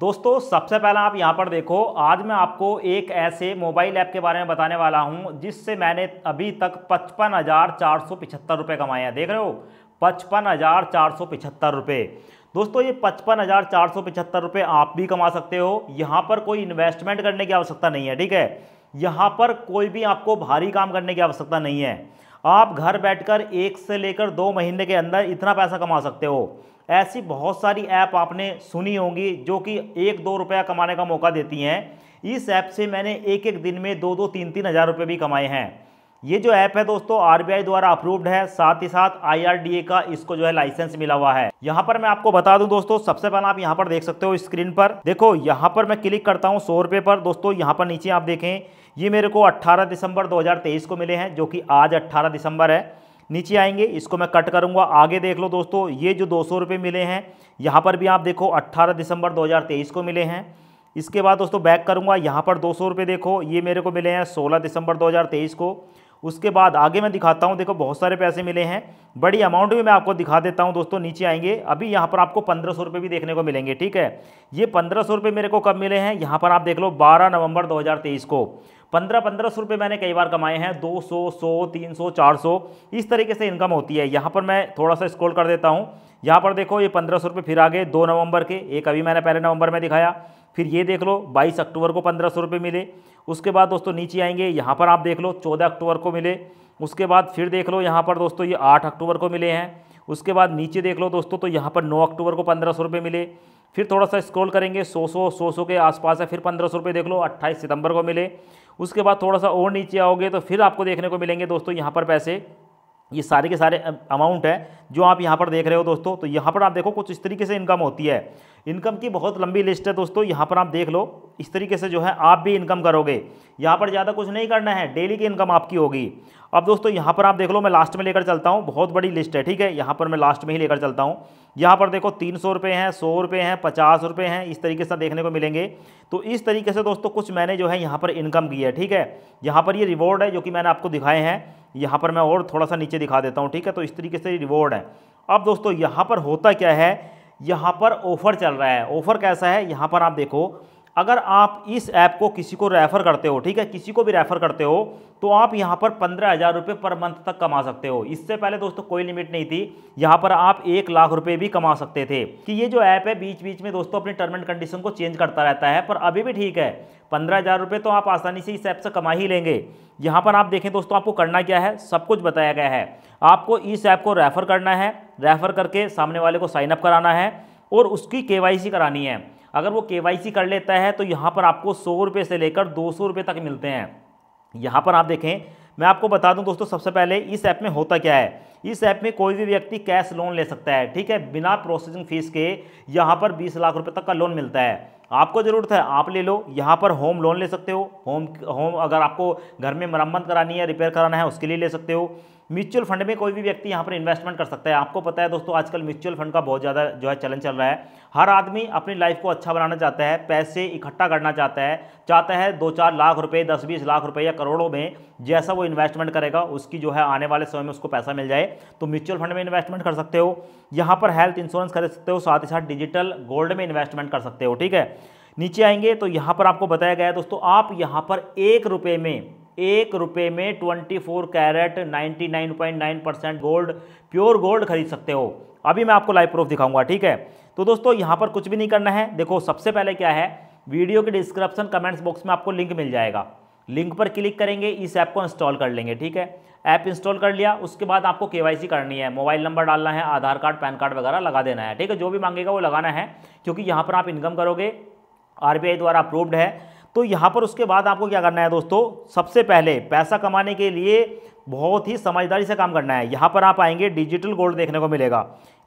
दोस्तों सबसे पहला आप यहाँ पर देखो आज मैं आपको एक ऐसे मोबाइल ऐप के बारे में बताने वाला हूँ जिससे मैंने अभी तक पचपन हज़ार चार सौ पिछहत्तर रुपये कमाए हैं देख रहे हो पचपन हज़ार चार सौ पिछहत्तर रुपये दोस्तों ये पचपन हज़ार चार सौ पिछहत्तर रुपये आप भी कमा सकते हो यहाँ पर कोई इन्वेस्टमेंट करने की आवश्यकता नहीं है ठीक है यहाँ पर कोई भी आपको भारी काम करने की आवश्यकता नहीं है आप घर बैठ एक से लेकर दो महीने के अंदर इतना पैसा कमा सकते हो ऐसी बहुत सारी ऐप आपने सुनी होंगी जो कि एक दो रुपया कमाने का मौका देती हैं इस ऐप से मैंने एक एक दिन में दो दो तीन तीन हज़ार रुपये भी कमाए हैं ये जो ऐप है दोस्तों आरबीआई द्वारा अप्रूव्ड है साथ ही साथ आईआरडीए का इसको जो है लाइसेंस मिला हुआ है यहाँ पर मैं आपको बता दूं दोस्तों सबसे पहले आप यहाँ पर देख सकते हो स्क्रीन पर देखो यहाँ पर मैं क्लिक करता हूँ सौ रुपये पर दोस्तों यहाँ पर नीचे आप देखें ये मेरे को 18 दिसंबर 2023 को मिले हैं जो कि आज 18 दिसंबर है नीचे आएंगे इसको मैं कट करूँगा आगे देख लो दोस्तों ये जो दो सौ मिले हैं यहाँ पर भी आप देखो अट्ठारह दिसंबर 2023 को मिले हैं इसके बाद दोस्तों बैक करूँगा यहाँ पर दो सौ देखो ये मेरे को मिले हैं सोलह दिसंबर 2023 को उसके बाद आगे मैं दिखाता हूँ देखो बहुत सारे पैसे मिले हैं बड़ी अमाउंट भी मैं आपको दिखा देता हूँ दोस्तों नीचे आएंगे अभी यहाँ पर आपको पंद्रह सौ भी देखने को मिलेंगे ठीक है ये पंद्रह सौ मेरे को कब मिले हैं यहाँ पर आप देख लो बारह नवंबर दो को पंद्रह पंद्रह सौ रुपये मैंने कई बार कमाए हैं दो सौ सौ तीन सौ चार सौ इस तरीके से इनकम होती है यहाँ पर मैं थोड़ा सा स्क्रॉल कर देता हूँ यहाँ पर देखो ये पंद्रह सौ रुपये फिर आ गए दो नवंबर के एक अभी मैंने पहले नवंबर में दिखाया फिर ये देख लो बाईस अक्टूबर को पंद्रह सौ रुपये मिले उसके बाद दोस्तों नीचे आएंगे यहाँ पर आप देख लो चौदह अक्टूबर को मिले उसके बाद फिर देख लो यहाँ पर दोस्तों ये आठ अक्टूबर को मिले हैं उसके बाद नीचे देख लो दोस्तों तो यहाँ पर नौ अक्टूबर को पंद्रह सौ रुपये मिले फिर थोड़ा सा स्क्रॉल करेंगे सौ सौ सौ सौ के आसपास है फिर पंद्रह सौ रुपये देख लो अट्ठाईस सितंबर को मिले उसके बाद थोड़ा सा और नीचे आओगे तो फिर आपको देखने को मिलेंगे दोस्तों यहाँ पर पैसे ये सारे के सारे अमाउंट है जो आप यहाँ पर देख रहे हो दोस्तों तो यहाँ पर आप देखो कुछ इस तरीके से इनकम होती है इनकम की बहुत लंबी लिस्ट है दोस्तों यहाँ पर आप देख लो इस तरीके से जो है आप भी इनकम करोगे यहाँ पर ज़्यादा कुछ नहीं करना है डेली की इनकम आपकी होगी अब दोस्तों यहाँ पर आप देख लो मैं लास्ट में लेकर चलता हूँ बहुत बड़ी लिस्ट है ठीक है यहाँ पर मैं लास्ट में ही लेकर चलता हूँ यहाँ पर देखो तीन सौ रुपये हैं सौ रुपये हैं पचास रुपये हैं इस तरीके से देखने को मिलेंगे तो इस तरीके से दोस्तों कुछ मैंने जो है यहाँ पर इनकम की है ठीक है यहाँ पर ये रिवॉर्ड है जो कि मैंने आपको दिखाए हैं यहाँ पर मैं और थोड़ा सा नीचे दिखा देता हूँ ठीक है तो इस तरीके से रिवॉर्ड है अब दोस्तों यहाँ पर होता क्या है यहाँ पर ऑफर चल रहा है ऑफर कैसा है यहाँ पर आप देखो अगर आप इस ऐप को किसी को रेफ़र करते हो ठीक है किसी को भी रेफ़र करते हो तो आप यहाँ पर पंद्रह हज़ार रुपये पर मंथ तक कमा सकते हो इससे पहले दोस्तों कोई लिमिट नहीं थी यहाँ पर आप एक लाख रुपये भी कमा सकते थे कि ये जो ऐप है बीच बीच में दोस्तों अपनी टर्म एंड कंडीशन को चेंज करता रहता है पर अभी भी ठीक है पंद्रह हज़ार रुपये तो आप आसानी से इस ऐप से कमा ही लेंगे यहाँ पर आप देखें दोस्तों आपको करना क्या है सब कुछ बताया गया है आपको इस ऐप को रेफ़र करना है रेफ़र करके सामने वाले को साइनअप कराना है और उसकी के करानी है अगर वो के कर लेता है तो यहाँ पर आपको सौ रुपये से लेकर दो सौ रुपये तक मिलते हैं यहाँ पर आप देखें मैं आपको बता दूं दोस्तों सबसे पहले इस ऐप में होता क्या है इस ऐप में कोई भी व्यक्ति कैश लोन ले सकता है ठीक है बिना प्रोसेसिंग फीस के यहाँ पर बीस लाख रुपये तक का लोन मिलता है आपको ज़रूरत है आप ले लो यहाँ पर होम लोन ले सकते हो होम होम अगर आपको घर में मरम्मत करानी है रिपेयर कराना है उसके लिए ले सकते हो म्यूचुअल फंड में कोई भी व्यक्ति यहाँ पर इन्वेस्टमेंट कर सकता है आपको पता है दोस्तों आजकल म्यूचुअल फंड का बहुत ज़्यादा जो है चलन चल रहा है हर आदमी अपनी लाइफ को अच्छा बनाना चाहता है पैसे इकट्ठा करना चाहता है चाहता है दो चार लाख रुपये दस बीस लाख रुपये या करोड़ों में जैसा वो इन्वेस्टमेंट करेगा उसकी जो है आने वाले समय में उसको पैसा मिल जाए तो म्यूचुअल फंड में इन्वेस्टमेंट कर सकते हो यहाँ पर हेल्थ इंश्योरेंस खरीद सकते हो साथ ही साथ डिजिटल गोल्ड में इन्वेस्टमेंट कर सकते हो ठीक है नीचे आएंगे तो यहाँ पर आपको बताया गया है दोस्तों आप यहाँ पर एक रुपये में एक रुपये में twenty four carat ninety nine point nine percent gold pure gold खरीद सकते हो अभी मैं आपको लाइव प्रूफ दिखाऊंगा ठीक है तो दोस्तों यहाँ पर कुछ भी नहीं करना है देखो सबसे पहले क्या है वीडियो के डिस्क्रिप्शन कमेंट्स बॉक्स में आपको लिंक मिल जाएगा लिंक पर क्लिक करेंगे इस ऐप को इंस्टॉल कर लेंगे ठीक है ऐप इंस्टॉल कर लिया उसके बाद आपको के करनी है मोबाइल नंबर डालना है आधार कार्ड पैन कार्ड वगैरह लगा देना है ठीक है जो भी मांगेगा वो लगाना है क्योंकि यहाँ पर आप इनकम करोगे आर द्वारा अप्रूव्ड है तो यहाँ पर उसके बाद आपको क्या करना है दोस्तों सबसे पहले पैसा कमाने के लिए बहुत ही समझदारी से काम करना है यहाँ पर आप आएंगे डिजिटल गोल्ड देखने को मिलेगा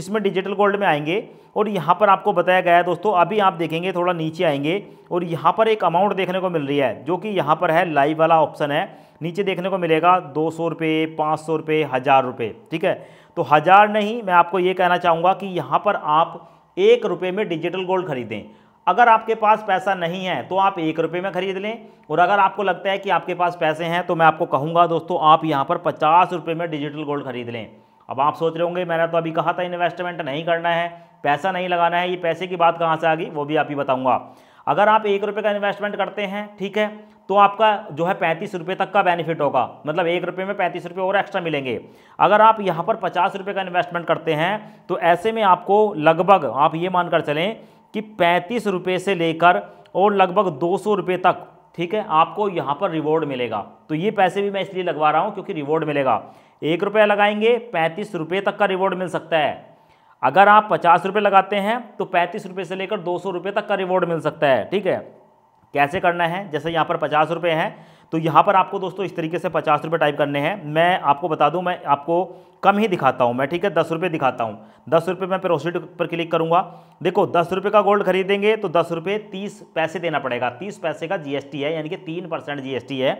इसमें डिजिटल गोल्ड में आएंगे और यहाँ पर आपको बताया गया है दोस्तों अभी आप देखेंगे थोड़ा नीचे आएंगे और यहाँ पर एक अमाउंट देखने को मिल रही है जो कि यहाँ पर है लाइव वाला ऑप्शन है नीचे देखने को मिलेगा दो सौ रुपये पाँच सौ रुपये हज़ार रुपये ठीक है तो हज़ार नहीं मैं आपको ये कहना चाहूँगा कि यहाँ पर आप एक रुपये में डिजिटल गोल्ड खरीदें अगर आपके पास पैसा नहीं है तो आप एक रुपये में ख़रीद लें और अगर आपको लगता है कि आपके पास पैसे हैं तो मैं आपको कहूँगा दोस्तों आप यहाँ पर पचास रुपये में डिजिटल गोल्ड खरीद लें अब आप सोच रहे होंगे मैंने तो अभी कहा था इन्वेस्टमेंट नहीं करना है पैसा नहीं लगाना है ये पैसे की बात कहाँ से आ गई वो भी आप ही बताऊँगा अगर आप एक रुपये का इन्वेस्टमेंट करते हैं ठीक है तो आपका जो है पैंतीस रुपये तक का बेनिफिट होगा मतलब एक रुपये में पैंतीस रुपये और एक्स्ट्रा मिलेंगे अगर आप यहाँ पर पचास रुपये का इन्वेस्टमेंट करते हैं तो ऐसे में आपको लगभग आप ये मानकर चलें कि पैंतीस रुपये से लेकर और लगभग दो सौ रुपये तक ठीक है आपको यहाँ पर रिवॉर्ड मिलेगा तो ये पैसे भी मैं इसलिए लगवा रहा हूँ क्योंकि रिवॉर्ड मिलेगा एक रुपया लगाएंगे पैंतीस रुपये तक का रिवॉर्ड मिल सकता है अगर आप पचास रुपये लगाते हैं तो पैंतीस रुपये से लेकर दो सौ रुपये तक का रिवॉर्ड मिल सकता है ठीक है कैसे करना है जैसे यहाँ पर पचास रुपये हैं तो यहाँ पर आपको दोस्तों इस तरीके से पचास रुपये टाइप करने हैं मैं आपको बता दूँ मैं आपको कम ही दिखाता हूँ मैं ठीक है दस रुपये दिखाता हूँ दस रुपये मैं प्रोसीड पर क्लिक करूँगा देखो दस रुपये का गोल्ड खरीदेंगे तो दस रुपये तीस पैसे देना पड़ेगा तीस पैसे का जीएसटी है यानी कि तीन परसेंट जी है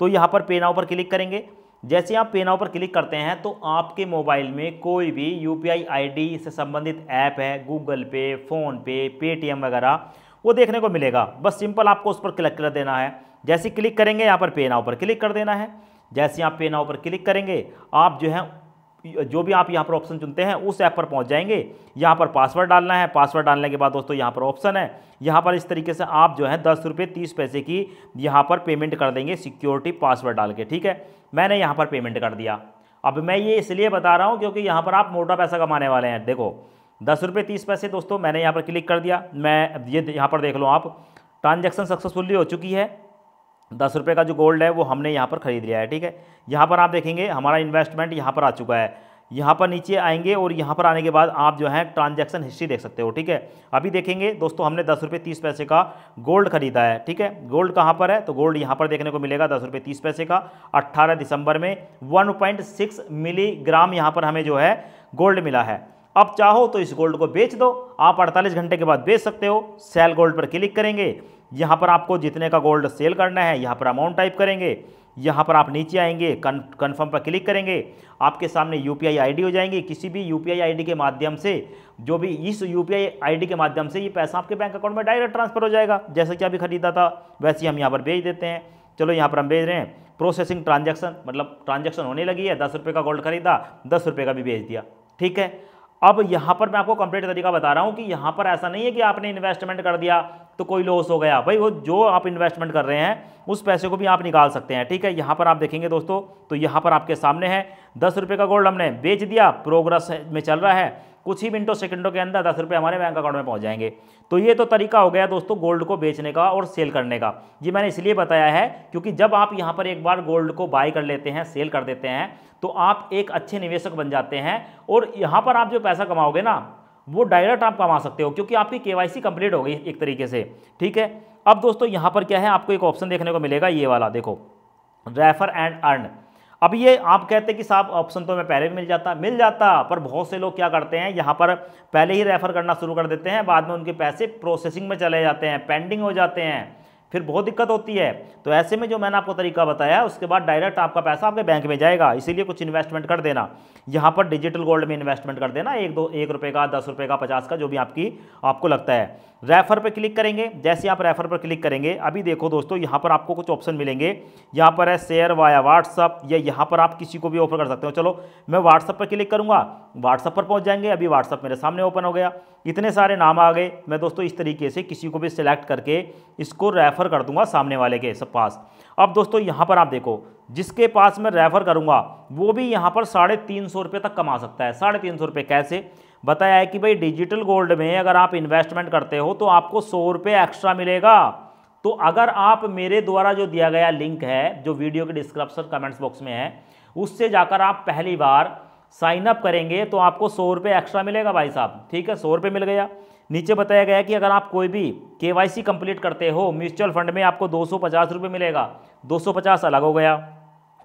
तो यहाँ पर पे नाव पर क्लिक करेंगे जैसे आप पे नाव पर क्लिक करते हैं तो आपके मोबाइल में कोई भी यू पी से संबंधित ऐप है गूगल पे फ़ोनपे पेटीएम वगैरह वो देखने को मिलेगा बस सिंपल आपको उस पर क्लिक कर देना है जैसे क्लिक करेंगे यहाँ पर पे नाव पर क्लिक कर देना है जैसे आप पे नाव पर क्लिक करेंगे आप जो है जो भी आप यहाँ पर ऑप्शन चुनते हैं उस ऐप पर पहुँच जाएंगे यहाँ पर पासवर्ड डालना है पासवर्ड डालने के बाद दोस्तों यहाँ पर ऑप्शन है यहाँ पर इस तरीके से आप जो है दस रुपये तीस पैसे की यहाँ पर पेमेंट कर देंगे सिक्योरिटी पासवर्ड डाल के ठीक है मैंने यहाँ पर पेमेंट कर दिया अब मैं ये इसलिए बता रहा हूँ क्योंकि यहाँ पर आप मोटा पैसा कमाने वाले हैं देखो दस रुपये तीस पैसे दोस्तों मैंने यहाँ पर क्लिक कर दिया मैं ये यहाँ पर देख लो आप ट्रांजेक्शन सक्सेसफुली हो चुकी है दस रुपये का जो गोल्ड है वो हमने यहाँ पर ख़रीद लिया है ठीक है यहाँ पर आप देखेंगे हमारा इन्वेस्टमेंट यहाँ पर आ चुका है यहाँ पर नीचे आएंगे और यहाँ पर आने के बाद आप जो है ट्रांजैक्शन हिस्ट्री देख सकते हो ठीक है अभी देखेंगे दोस्तों हमने दस रुपये तीस पैसे का गोल्ड खरीदा है ठीक है गोल्ड कहाँ पर है तो गोल्ड यहाँ पर देखने को मिलेगा दस रुपये तीस पैसे का अट्ठारह दिसंबर में वन पॉइंट सिक्स मिलीग्राम यहाँ पर हमें जो है गोल्ड मिला है अब चाहो तो इस गोल्ड को बेच दो आप अड़तालीस घंटे के बाद बेच सकते हो सेल गोल्ड पर क्लिक करेंगे यहाँ पर आपको जितने का गोल्ड सेल करना है यहाँ पर अमाउंट टाइप करेंगे यहाँ पर आप नीचे आएंगे कन्फर्म पर क्लिक करेंगे आपके सामने यू पी आई हो जाएंगी किसी भी यू पी के माध्यम से जो भी इस यू पी के माध्यम से ये पैसा आपके बैंक अकाउंट में डायरेक्ट ट्रांसफर हो जाएगा जैसे कि अभी ख़रीदा था वैसे ही हम यहाँ पर भेज देते हैं चलो यहाँ पर हम भेज रहे हैं प्रोसेसिंग ट्रांजेक्शन मतलब ट्रांजेक्शन होने लगी है दस रुपये का गोल्ड खरीदा दस रुपये का भी भेज दिया ठीक है अब यहाँ पर मैं आपको कंप्लीट तरीका बता रहा हूँ कि यहाँ पर ऐसा नहीं है कि आपने इन्वेस्टमेंट कर दिया तो कोई लॉस हो गया भाई वो जो आप इन्वेस्टमेंट कर रहे हैं उस पैसे को भी आप निकाल सकते हैं ठीक है यहाँ पर आप देखेंगे दोस्तों तो यहाँ पर आपके सामने है दस रुपये का गोल्ड हमने बेच दिया प्रोग्रेस में चल रहा है कुछ ही मिनटों सेकंडों के अंदर दस रुपये हमारे बैंक अकाउंट में पहुंच जाएंगे तो ये तो तरीका हो गया दोस्तों गोल्ड को बेचने का और सेल करने का ये मैंने इसलिए बताया है क्योंकि जब आप यहाँ पर एक बार गोल्ड को बाय कर लेते हैं सेल कर देते हैं तो आप एक अच्छे निवेशक बन जाते हैं और यहाँ पर आप जो पैसा कमाओगे ना वो डायरेक्ट आप कमा सकते हो क्योंकि आपकी के कंप्लीट हो गई एक तरीके से ठीक है अब दोस्तों यहाँ पर क्या है आपको एक ऑप्शन देखने को मिलेगा ये वाला देखो रेफर एंड अर्न अब ये आप कहते हैं कि साहब ऑप्शन तो हमें पहले भी मिल जाता मिल जाता पर बहुत से लोग क्या करते हैं यहाँ पर पहले ही रेफ़र करना शुरू कर देते हैं बाद में उनके पैसे प्रोसेसिंग में चले जाते हैं पेंडिंग हो जाते हैं फिर बहुत दिक्कत होती है तो ऐसे में जो मैंने आपको तरीका बताया उसके बाद डायरेक्ट आपका पैसा आपके बैंक में जाएगा इसीलिए कुछ इन्वेस्टमेंट कर देना यहाँ पर डिजिटल गोल्ड में इन्वेस्टमेंट कर देना एक दो एक रुपये का दस रुपये का पचास का जो भी आपकी आपको लगता है रेफर पर क्लिक करेंगे जैसे आप रेफर पर क्लिक करेंगे अभी देखो दोस्तों यहाँ पर आपको कुछ ऑप्शन मिलेंगे यहाँ पर है शेयर वाया व्हाट्सअप या यहाँ पर आप किसी को भी ऑफर कर सकते हो चलो मैं व्हाट्सअप पर क्लिक करूँगा व्हाट्सअप पर पहुँच जाएंगे अभी व्हाट्सअप मेरे सामने ओपन हो गया इतने सारे नाम आ गए मैं दोस्तों इस तरीके से किसी को भी सिलेक्ट करके इसको रेफर रेफ़र कर दूंगा सामने वाले के सब पास अब दोस्तों यहाँ पर आप देखो जिसके पास मैं रेफ़र करूँगा वो भी यहाँ पर साढ़े तीन सौ रुपये तक कमा सकता है साढ़े तीन सौ रुपये कैसे बताया है कि भाई डिजिटल गोल्ड में अगर आप इन्वेस्टमेंट करते हो तो आपको सौ रुपये एक्स्ट्रा मिलेगा तो अगर आप मेरे द्वारा जो दिया गया लिंक है जो वीडियो के डिस्क्रिप्शन कमेंट्स बॉक्स में है उससे जाकर आप पहली बार साइन अप करेंगे तो आपको सौ रुपये एक्स्ट्रा मिलेगा भाई साहब ठीक है सौ रुपये मिल गया नीचे बताया गया कि अगर आप कोई भी के वाई सी कंप्लीट करते हो म्यूचुअल फंड में आपको दो सौ पचास रुपये मिलेगा दो सौ पचास अलग हो गया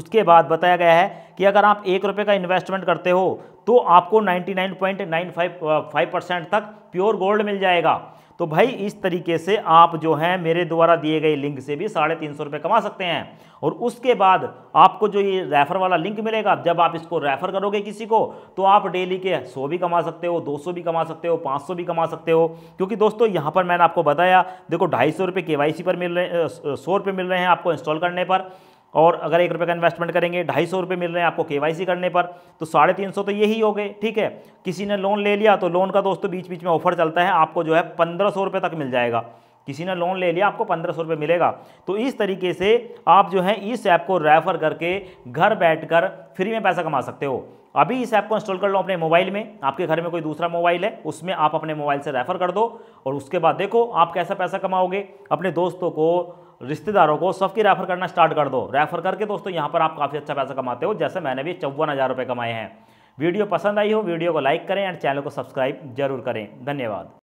उसके बाद बताया गया है कि अगर आप एक रुपये का इन्वेस्टमेंट करते हो तो आपको नाइन नाइन फाइव परसेंट तक प्योर गोल्ड मिल जाएगा तो भाई इस तरीके से आप जो हैं मेरे द्वारा दिए गए लिंक से भी साढ़े तीन सौ रुपये कमा सकते हैं और उसके बाद आपको जो ये रेफर वाला लिंक मिलेगा जब आप इसको रेफर करोगे किसी को तो आप डेली के सौ भी कमा सकते हो दो सौ भी कमा सकते हो पाँच सौ भी कमा सकते हो क्योंकि दोस्तों यहाँ पर मैंने आपको बताया देखो ढाई सौ रुपये के वाई सी पर मिल रहे सौ रुपये मिल रहे हैं आपको इंस्टॉल करने पर और अगर एक रुपये का इन्वेस्टमेंट करेंगे ढाई सौ रुपये मिल रहे हैं आपको के करने पर तो साढ़े तीन सौ तो यही हो गए ठीक है किसी ने लोन ले लिया तो लोन का दोस्तों बीच बीच में ऑफर चलता है आपको जो है पंद्रह सौ रुपये तक मिल जाएगा किसी ने लोन ले लिया आपको पंद्रह सौ रुपये मिलेगा तो इस तरीके से आप जो है इस ऐप को रेफ़र करके घर कर फ्री में पैसा कमा सकते हो अभी इस ऐप को इंस्टॉल कर लो अपने मोबाइल में आपके घर में कोई दूसरा मोबाइल है उसमें आप अपने मोबाइल से रेफ़र कर दो और उसके बाद देखो आप कैसा पैसा कमाओगे अपने दोस्तों को रिश्तेदारों को सबकी रेफ़र करना स्टार्ट कर दो रेफ़र करके दोस्तों यहाँ पर आप काफ़ी अच्छा पैसा कमाते हो जैसे मैंने भी चौवन हज़ार रुपये कमाए हैं वीडियो पसंद आई हो वीडियो को लाइक करें एंड चैनल को सब्सक्राइब जरूर करें धन्यवाद